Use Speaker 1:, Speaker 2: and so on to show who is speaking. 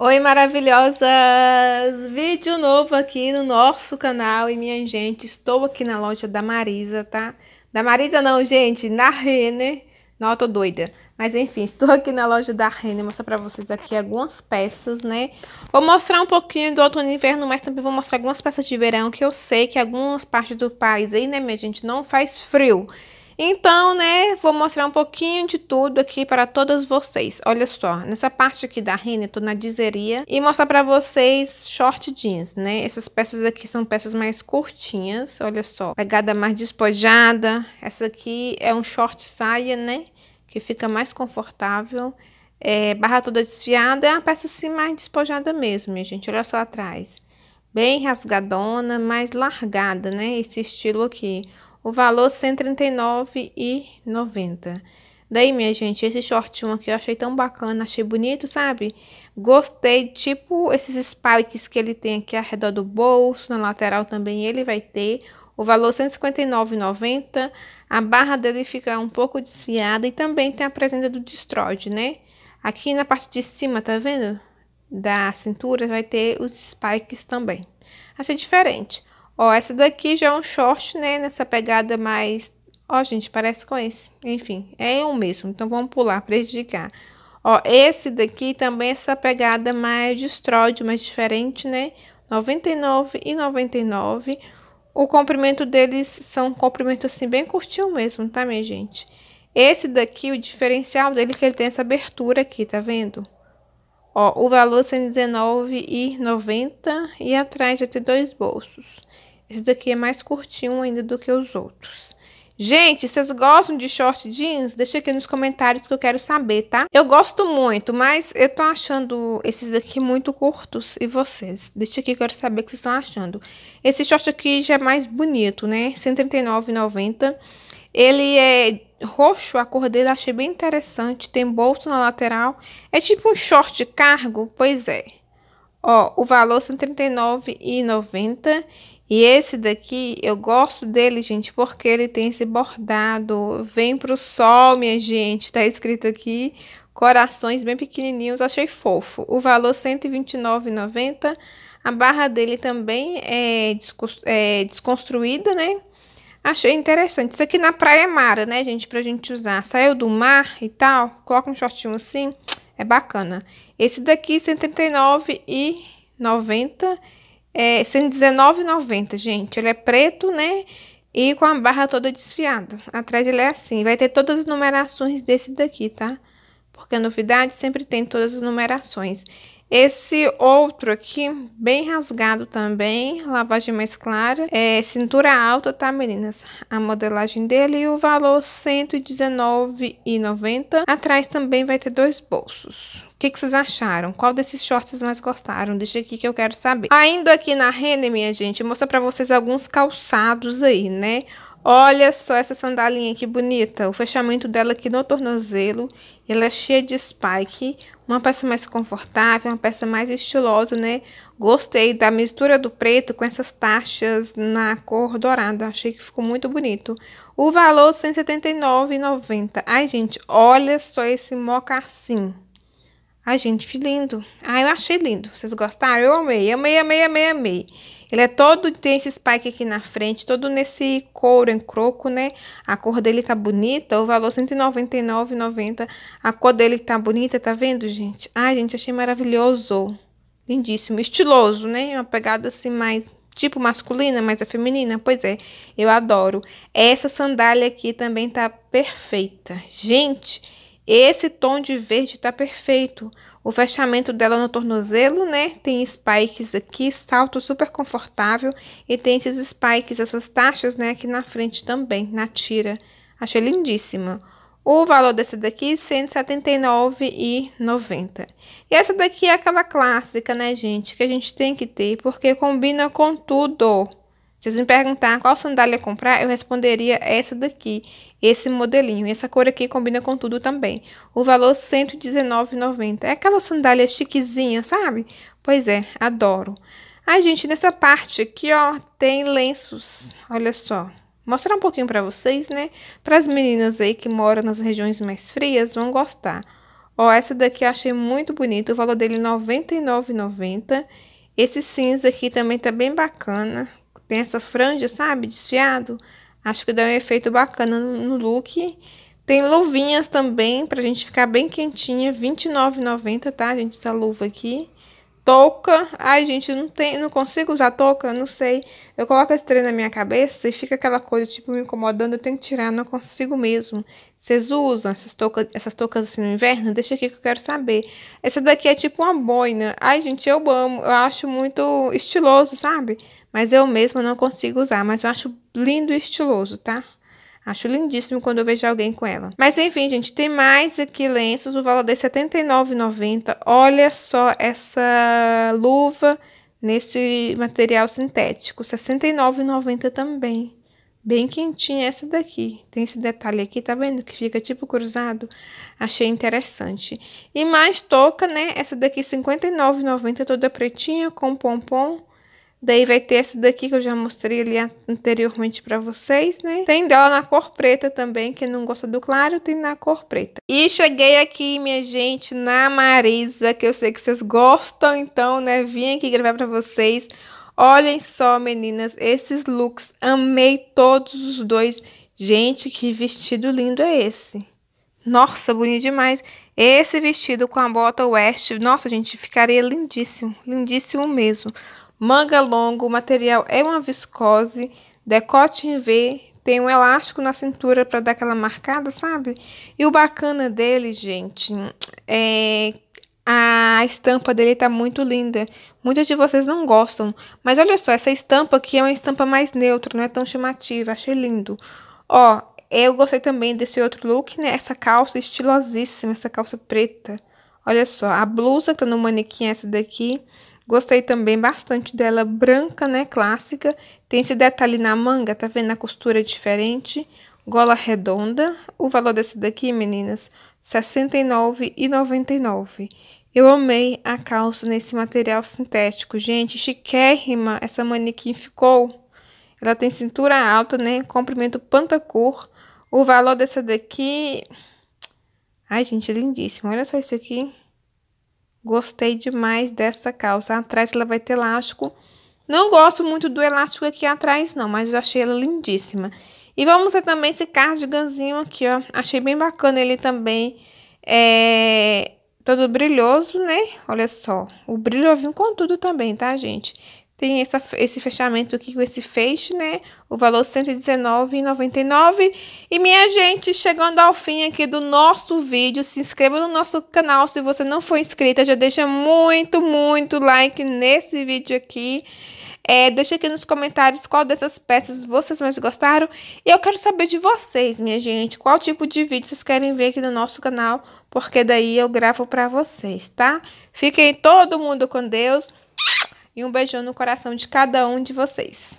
Speaker 1: Oi, maravilhosas! Vídeo novo aqui no nosso canal e minha gente, estou aqui na loja da Marisa, tá? Da Marisa não, gente, na Renner. Não, eu tô doida. Mas enfim, estou aqui na loja da Renner, mostrar pra vocês aqui algumas peças, né? Vou mostrar um pouquinho do outono e inverno, mas também vou mostrar algumas peças de verão, que eu sei que algumas partes do país aí, né, minha gente, não faz frio. Então, né, vou mostrar um pouquinho de tudo aqui para todos vocês. Olha só, nessa parte aqui da renda, tô na dizeria e mostrar para vocês short jeans, né? Essas peças aqui são peças mais curtinhas, olha só. Pegada mais despojada. Essa aqui é um short saia, né? Que fica mais confortável. É, barra toda desfiada, é uma peça assim mais despojada mesmo, minha gente. Olha só atrás. Bem rasgadona, mais largada, né? Esse estilo aqui o valor R$ 139,90. Daí, minha gente, esse shortinho aqui eu achei tão bacana, achei bonito, sabe? Gostei, tipo esses spikes que ele tem aqui ao redor do bolso, na lateral também ele vai ter. O valor R$ 159,90. A barra dele fica um pouco desfiada e também tem a presença do destroid, né? Aqui na parte de cima, tá vendo? Da cintura vai ter os spikes também. Achei diferente. Ó, essa daqui já é um short, né? Nessa pegada mais... Ó, gente, parece com esse. Enfim, é o mesmo. Então, vamos pular pra esse de cá. Ó, esse daqui também é essa pegada mais de estróide, mais diferente, né? 99 e 99. O comprimento deles são um comprimento assim bem curtinho mesmo, tá, minha gente? Esse daqui, o diferencial dele é que ele tem essa abertura aqui, tá vendo? Ó, o valor é 119,90 e atrás já tem dois bolsos. Esse daqui é mais curtinho ainda do que os outros. Gente, vocês gostam de short jeans? Deixa aqui nos comentários que eu quero saber, tá? Eu gosto muito, mas eu tô achando esses daqui muito curtos. E vocês? Deixa aqui que eu quero saber o que vocês estão achando. Esse short aqui já é mais bonito, né? R$139,90. Ele é roxo, a cor dele achei bem interessante. Tem bolso na lateral. É tipo um short de cargo? Pois é. Ó, o valor R$ 139,90. E esse daqui, eu gosto dele, gente, porque ele tem esse bordado. Vem pro sol, minha gente. Tá escrito aqui. Corações bem pequenininhos, achei fofo. O valor R$ 129,90. A barra dele também é, é desconstruída, né? Achei interessante. Isso aqui na praia é mara, né, gente? Pra gente usar. Saiu do mar e tal. Coloca um shortinho assim. É bacana. Esse daqui, R$ É, R$ gente. Ele é preto, né? E com a barra toda desfiada. Atrás ele é assim. Vai ter todas as numerações desse daqui, tá? Porque novidade sempre tem todas as numerações. Esse outro aqui, bem rasgado também, lavagem mais clara, é cintura alta, tá meninas? A modelagem dele e o valor R$ 119,90. Atrás também vai ter dois bolsos. O que, que, vocês acharam? Qual desses shorts mais gostaram? Deixa aqui que eu quero saber. Ainda aqui na Renner, minha gente, mostra pra vocês alguns calçados aí, né? Olha só essa sandalinha que bonita. O fechamento dela aqui no tornozelo. Ela é cheia de spike. Uma peça mais confortável, uma peça mais estilosa, né? Gostei da mistura do preto com essas taxas na cor dourada. Achei que ficou muito bonito. O valor R$ 179,90. Ai, gente, olha só esse mocassim. Ai, gente, lindo. Ah, eu achei lindo. Vocês gostaram? Eu amei, amei, amei, amei, amei. Ele é todo, tem esse spike aqui na frente, todo nesse couro em croco, né? A cor dele tá bonita, o valor R$199,90. A cor dele tá bonita, tá vendo, gente? Ai, gente, achei maravilhoso. Lindíssimo, estiloso, né? Uma pegada assim mais tipo masculina, mas é feminina. Pois é, eu adoro. Essa sandália aqui também tá perfeita. Gente, esse tom de verde está perfeito. O fechamento dela no tornozelo, né? Tem spikes aqui, salto super confortável. E tem esses spikes, essas taxas, né? Aqui na frente também, na tira. Achei lindíssima. O valor dessa daqui, R$ 179,90. E essa daqui é aquela clássica, né, gente? Que a gente tem que ter, porque combina com tudo. Se vocês me perguntar qual sandália comprar, eu responderia essa daqui, esse modelinho. Essa cor aqui combina com tudo também. O valor R$ 119,90. É aquela sandália chiquezinha, sabe? Pois é, adoro. Ai, gente, nessa parte aqui, ó, tem lenços. Olha só. Mostrar um pouquinho para vocês, né? Para as meninas aí que moram nas regiões mais frias, vão gostar. Ó, essa daqui eu achei muito bonita. O valor dele é R$ 99,90. Esse cinza aqui também tá bem bacana tem essa franja, sabe? Desfiado. Acho que dá um efeito bacana no look. Tem luvinhas também, pra gente ficar bem quentinha, R$29,90, tá, gente? Essa luva aqui touca. Ai, gente, não tem, não consigo usar touca, não sei. Eu coloco esse trem na minha cabeça e fica aquela coisa, tipo, me incomodando, eu tenho que tirar, não consigo mesmo. Vocês usam essas toucas, essas toucas assim no inverno? Deixa aqui que eu quero saber. Essa daqui é tipo uma boina. Ai, gente, eu amo, eu acho muito estiloso, sabe? Mas eu mesma não consigo usar, mas eu acho lindo e estiloso, tá? Acho lindíssimo quando eu vejo alguém com ela. Mas enfim, gente, tem mais aqui lenços. O valor de é R$79,90. Olha só essa luva nesse material sintético. R$69,90 também. Bem quentinha essa daqui. Tem esse detalhe aqui, tá vendo? Que fica tipo cruzado. Achei interessante. E mais toca, né? Essa daqui R$59,90, toda pretinha, com pompom Daí vai ter esse daqui que eu já mostrei ali anteriormente para vocês, né? Tem dela na cor preta também, quem não gosta do claro tem na cor preta. E cheguei aqui, minha gente, na Marisa, que eu sei que vocês gostam, então, né? Vim aqui gravar para vocês. Olhem só, meninas, esses looks, amei todos os dois. Gente, que vestido lindo é esse? Nossa, bonito demais. Esse vestido com a bota west, nossa, gente, ficaria lindíssimo, lindíssimo mesmo manga longa, o material é uma viscose, decote em V, tem um elástico na cintura para dar aquela marcada, sabe? E o bacana dele, gente, é a estampa dele tá muito linda. Muitas de vocês não gostam, mas olha só, essa estampa aqui é uma estampa mais neutra, não é tão chamativa, achei lindo. Ó, eu gostei também desse outro look, né? Essa calça estilosíssima, essa calça preta. Olha só, a blusa que tá no manequim essa daqui. Gostei também bastante dela, branca, né, clássica. Tem esse detalhe na manga, tá vendo a costura é diferente? Gola redonda. O valor dessa daqui, meninas, R$ 69,99. Eu amei a calça nesse material sintético, gente, chiquérrima essa manequim ficou. Ela tem cintura alta, né, comprimento pantacur. O valor dessa daqui... Ai, gente, é lindíssimo. Olha só isso aqui. Gostei demais dessa calça. Atrás ela vai ter elástico. Não gosto muito do elástico aqui atrás, não, mas eu achei ela lindíssima. E vamos ver também esse cardiganzinho aqui, ó. Achei bem bacana ele também. É todo brilhoso, né? Olha só, o brilho eu vim com tudo também, tá, gente? tem essa, esse fechamento aqui com esse feixe, né? O valor 119,99. E minha gente, chegando ao fim aqui do nosso vídeo, se inscreva no nosso canal se você não for inscrita. Já deixa muito, muito like nesse vídeo aqui. É, deixa aqui nos comentários qual dessas peças vocês mais gostaram. E eu quero saber de vocês, minha gente, qual tipo de vídeo vocês querem ver aqui no nosso canal, porque daí eu gravo para vocês, tá? Fiquem todo mundo com Deus e um beijão no coração de cada um de vocês.